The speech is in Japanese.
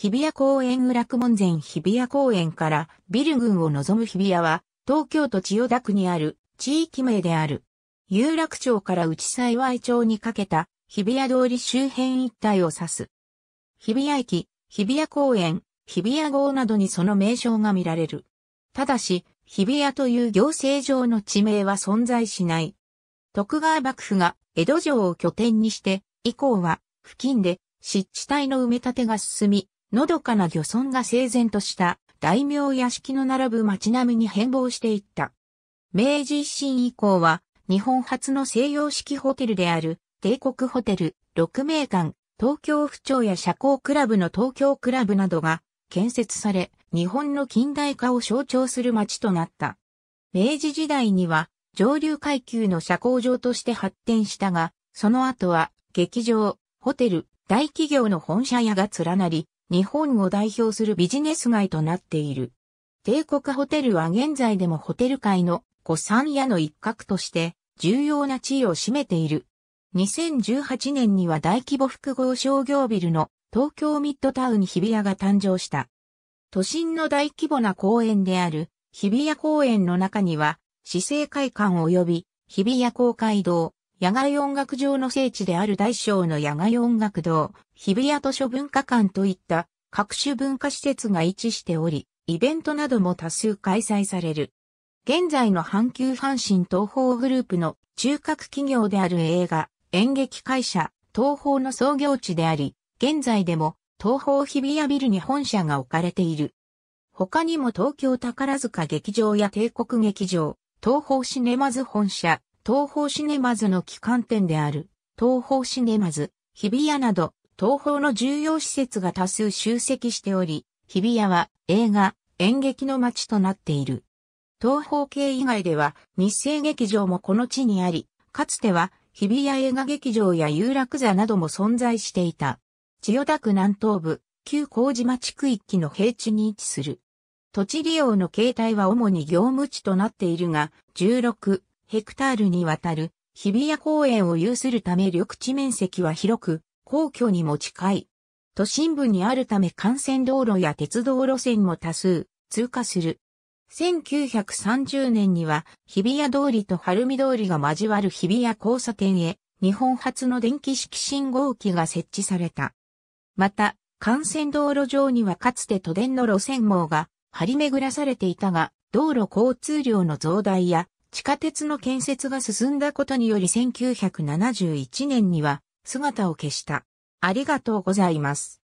日比谷公園裏区門前日比谷公園からビル群を望む日比谷は、東京都千代田区にある地域名である。有楽町から内幸町にかけた日比谷通り周辺一帯を指す。日比谷駅、日比谷公園、日比谷号などにその名称が見られる。ただし、日比谷という行政上の地名は存在しない。徳川幕府が江戸城を拠点にして、以降は付近で湿地帯の埋め立てが進み、のどかな漁村が整然とした大名屋敷の並ぶ街並みに変貌していった。明治維新以降は日本初の西洋式ホテルである帝国ホテル、六名館、東京府庁や社交クラブの東京クラブなどが建設され、日本の近代化を象徴する街となった。明治時代には上流階級の社交場として発展したが、その後は劇場、ホテル、大企業の本社屋が連なり、日本を代表するビジネス街となっている。帝国ホテルは現在でもホテル界の古参屋の一角として重要な地位を占めている。2018年には大規模複合商業ビルの東京ミッドタウン日比谷が誕生した。都心の大規模な公園である日比谷公園の中には市政会館及び日比谷公会堂、野外音楽場の聖地である大小の野外音楽堂、日比谷図書文化館といった各種文化施設が位置しており、イベントなども多数開催される。現在の阪急阪神東宝グループの中核企業である映画、演劇会社、東宝の創業地であり、現在でも東宝日比谷ビルに本社が置かれている。他にも東京宝塚劇場や帝国劇場、東宝シネマズ本社、東方シネマズの旗艦店である、東方シネマズ、日比谷など、東方の重要施設が多数集積しており、日比谷は映画、演劇の街となっている。東方系以外では日生劇場もこの地にあり、かつては日比谷映画劇場や有楽座なども存在していた。千代田区南東部、旧麹島地区域の平地に位置する。土地利用の形態は主に業務地となっているが、16、ヘクタールにわたる日比谷公園を有するため緑地面積は広く、皇居にも近い。都心部にあるため幹線道路や鉄道路線も多数通過する。1930年には日比谷通りと晴海通りが交わる日比谷交差点へ日本初の電気式信号機が設置された。また、幹線道路上にはかつて都電の路線網が張り巡らされていたが、道路交通量の増大や地下鉄の建設が進んだことにより1971年には姿を消した。ありがとうございます。